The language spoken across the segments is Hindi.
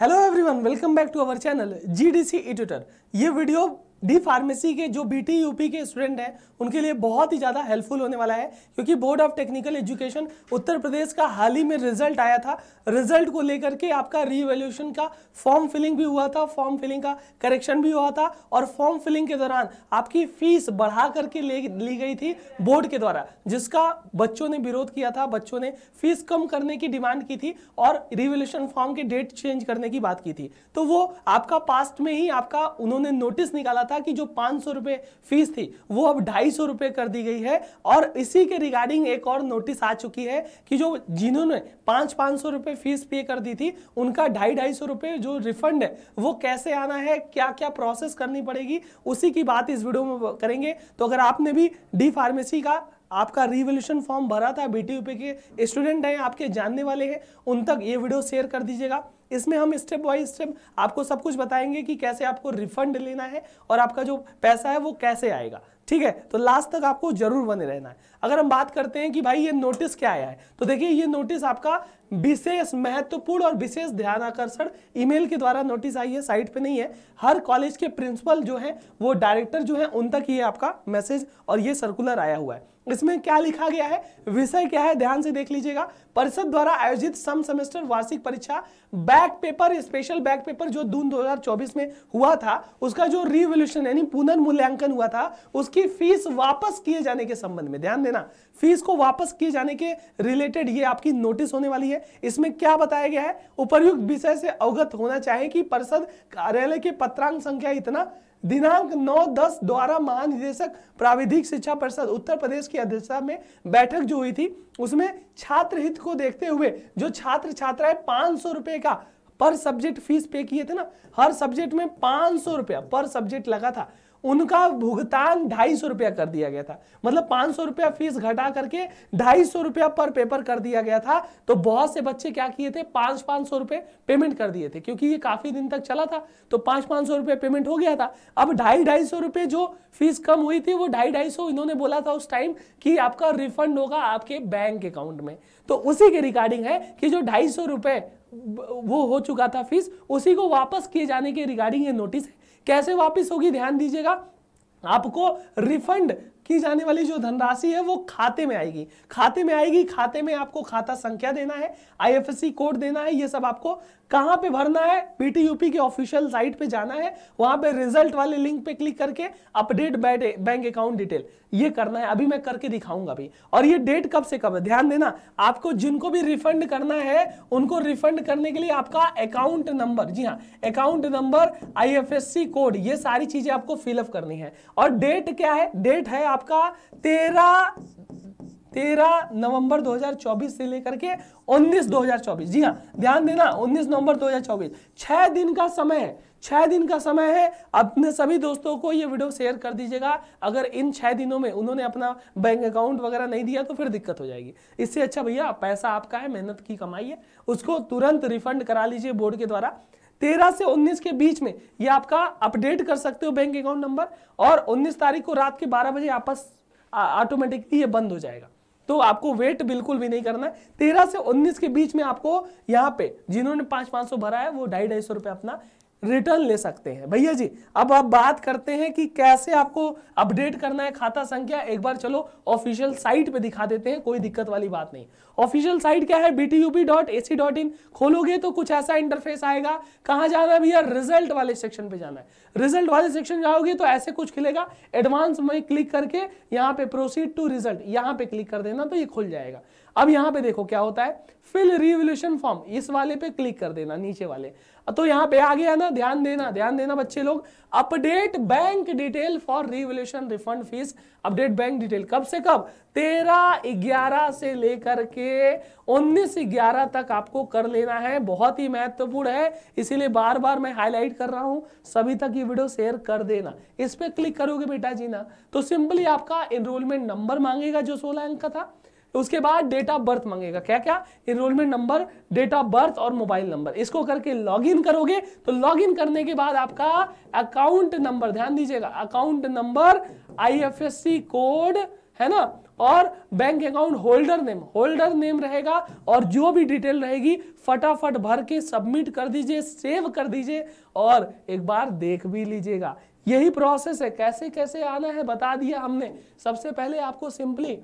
hello everyone welcome back to our channel G D C ये वीडियो डी फार्मेसी के जो बी टी यूपी के स्टूडेंट हैं उनके लिए बहुत ही ज़्यादा हेल्पफुल होने वाला है क्योंकि board of technical education Uttar Pradesh का हाल ही में रिजल्ट आया था रिजल्ट को लेकर के आपका रीवैल्यूशन का फॉर्म फिलिंग भी हुआ था फॉर्म फिलिंग का करेक्शन भी हुआ था और फॉर्म फिलिंग के दौरान आपकी फीस बढ़ा करके ले ली गई थी बोर्ड के द्वारा जिसका बच्चों ने विरोध किया था बच्चों ने फीस कम करने की डिमांड की थी और रिवोल्यूशन फॉर्म के डेट चेंज करने की बात की थी तो वो आपका पास्ट में ही आपका उन्होंने नोटिस निकाला था कि जो पांच सौ रुपए फीस थी वो अब ढाई सौ कर दी गई है और इसी के रिगार्डिंग एक और नोटिस आ चुकी है कि जो जिन्होंने पांच पांच सौ रुपये फीस पे कर दी थी उनका ढाई ढाई सौ रुपये जो रिफंड है वो कैसे आना है क्या क्या प्रोसेस करनी पड़ेगी उसी की बात इस वीडियो में करेंगे तो अगर आपने भी डी फार्मेसी का आपका रिवोल्यूशन फॉर्म भरा था बी के स्टूडेंट हैं आपके जानने वाले हैं उन तक ये वीडियो शेयर कर दीजिएगा इसमें हम स्टेप बाई स्टेप आपको सब कुछ बताएंगे कि कैसे आपको रिफंड लेना है और आपका जो पैसा है वो कैसे आएगा ठीक है तो लास्ट तक आपको जरूर बने रहना है अगर हम बात करते हैं कि भाई ये नोटिस क्या आया है तो देखिए ये नोटिस आपका विशेष महत्वपूर्ण और विशेष ध्यान आकर्षण ईमेल के द्वारा नोटिस आई है साइट पे नहीं है हर कॉलेज के प्रिंसिपल जो है वो डायरेक्टर जो है उन तक ये आपका मैसेज और ये सर्कुलर आया हुआ है इसमें क्या लिखा गया है विषय क्या है ध्यान से देख लीजिएगा परिषद द्वारा आयोजित सम सेमेस्टर वार्षिक परीक्षा back paper special back paper जो जून 2024 में हुआ था उसका जो रिवोल्यूशन यानी पुनर्मूल्यांकन हुआ था उसकी फीस वापस किए जाने के संबंध में ध्यान देना फीस को वापस किए जाने के रिलेटेड ये आपकी नोटिस होने वाली है इसमें क्या बताया गया है उपरयुक्त विषय से अवगत होना चाहिए कि परिषद कार्यालय के पत्रांक संख्या इतना दिनांक नौ दस द्वारा महानिदेशक प्राविधिक शिक्षा परिषद उत्तर प्रदेश के अध्यक्षता में बैठक जो हुई थी उसमें छात्र हित को देखते हुए जो छात्र छात्राएं पांच सौ रुपए का पर सब्जेक्ट फीस पे किए थे ना हर सब्जेक्ट में पांच सौ रुपया पर सब्जेक्ट लगा था उनका भुगतान ढाई सौ रुपया कर दिया गया था मतलब पांच सौ रुपया फीस घटा करके ढाई सौ रुपया पर पेपर कर दिया गया था तो बहुत से बच्चे क्या किए थे पांच पांच सौ रुपये पेमेंट कर दिए थे क्योंकि ये काफी दिन तक चला था तो पांच पांच सौ रुपये पेमेंट हो गया था अब ढाई ढाई सौ रुपये जो फीस कम हुई थी वो ढाई ढाई सौ इन्होंने बोला था उस टाइम कि आपका रिफंड होगा आपके बैंक अकाउंट में तो उसी के रिगार्डिंग है कि जो ढाई सौ रुपये वो हो चुका था फीस उसी को वापस किए जाने के रिगार्डिंग ये नोटिस है कैसे वापस होगी ध्यान दीजिएगा आपको रिफंड की जाने वाली जो धनराशि है वो खाते में आएगी खाते में आएगी खाते में आपको खाता संख्या देना है आईएफएससी कोड देना है ये सब आपको कहाँ पे भरना है पीटीयूपी के ऑफिशियल साइट पे जाना है वहां पे रिजल्ट वाले लिंक पे क्लिक करके अपडेट बैंक अकाउंट डिटेल ये करना है अभी मैं करके दिखाऊंगा अभी और ये डेट कब से कब है ध्यान देना आपको जिनको भी रिफंड करना है उनको रिफंड करने के लिए आपका अकाउंट नंबर जी हाँ अकाउंट नंबर आई कोड ये सारी चीजें आपको फिलअप करनी है और डेट क्या है डेट है आप आपका तेरह तेरह नवंबर 2024 से लेकर के 19 2024 जी हाँ ध्यान देना 19 नवंबर 2024 छह दिन का समय है छह दिन का समय है अपने सभी दोस्तों को ये वीडियो शेयर कर दीजिएगा अगर इन छह दिनों में उन्होंने अपना बैंक अकाउंट वगैरह नहीं दिया तो फिर दिक्कत हो जाएगी इससे अच्छा भैया पैसा आपका है मेहनत की कमाई है उसको तुरंत रिफंड करा लीजिए बोर्ड के द्वारा तेरह से उन्नीस के बीच में ये आपका अपडेट कर सकते हो बैंक अकाउंट नंबर और उन्नीस तारीख को रात के बारह बजे आपस ऑटोमेटिकली ये बंद हो जाएगा तो आपको वेट बिल्कुल भी नहीं करना है तेरह से उन्नीस के बीच में आपको यहाँ पे जिन्होंने पांच पांच सौ भरा है वो ढाई ढाई सौ रुपए अपना रिटर्न ले सकते हैं भैया जी अब आप बात करते हैं कि कैसे आपको अपडेट करना है खाता संख्या एक बार चलो ऑफिशियल साइट पे दिखा देते हैं कोई दिक्कत वाली बात नहीं ऑफिशियल साइट क्या है btub.ac.in खोलोगे तो कुछ ऐसा इंटरफेस आएगा कहाँ जाना है भैया रिजल्ट वाले सेक्शन पे जाना है रिजल्ट वाले सेक्शन जाओगे तो ऐसे कुछ खिलेगा एडवांस में क्लिक करके यहाँ पे प्रोसीड टू रिजल्ट यहाँ पे क्लिक कर देना तो ये खुल जाएगा अब यहाँ पे देखो क्या होता है फिल रिवोल्यूशन फॉर्म इस वाले पे क्लिक कर देना नीचे वाले तो यहाँ पे आ गया ना ध्यान देना ध्यान देना बच्चे लोग update bank detail for revolution refund fees update bank detail कब से कब तेरह ग्यारह से लेकर के 19 से 11 तक आपको कर लेना है बहुत ही महत्वपूर्ण है इसीलिए बार बार मैं हाईलाइट कर रहा हूं सभी तक ये वीडियो शेयर कर देना इस पर क्लिक करोगे बेटा जी ना तो सिंपली आपका एनरोलमेंट नंबर मांगेगा जो सोलह अंक का था उसके बाद डेट ऑफ बर्थ मांगेगा क्या क्या enrolment number date of birth और मोबाइल नंबर इसको करके लॉगिन करोगे तो लॉगिन करने के बाद आपका अकाउंट नंबर ध्यान दीजिएगा अकाउंट नंबर आईएफएससी कोड है ना और bank account holder name holder name रहेगा और जो भी डिटेल रहेगी फटाफट भर के सबमिट कर दीजिए सेव कर दीजिए और एक बार देख भी लीजिएगा यही प्रोसेस है कैसे कैसे आना है बता दिया हमने सबसे पहले आपको सिंपली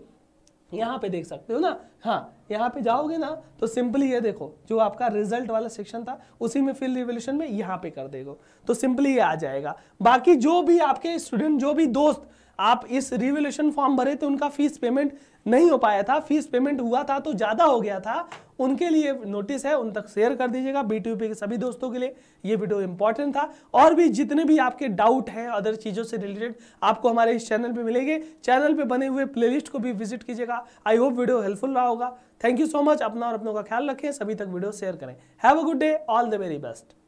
यहाँ पे देख सकते हो ना हाँ यहाँ पे जाओगे ना तो सिंपली ये देखो जो आपका रिजल्ट वाला सेक्शन था उसी में फिल रिवोल्यूशन में यहाँ पे कर देगा तो सिंपली ये आ जाएगा बाकी जो भी आपके स्टूडेंट जो भी दोस्त आप इस रिवोल्यूशन फॉर्म भरे तो उनका फीस पेमेंट नहीं हो पाया था फीस पेमेंट हुआ था तो ज़्यादा हो गया था उनके लिए नोटिस है उन तक शेयर कर दीजिएगा बी के सभी दोस्तों के लिए ये वीडियो इंपॉर्टेंट था और भी जितने भी आपके डाउट हैं अदर चीज़ों से रिलेटेड आपको हमारे इस चैनल पे मिलेंगे चैनल पे बने हुए प्लेलिस्ट को भी विजिट कीजिएगा आई होप वीडियो हेल्पफुल रहा होगा थैंक यू सो मच अपना और अपनों का ख्याल रखें सभी तक वीडियो शेयर करें have a good day all the very best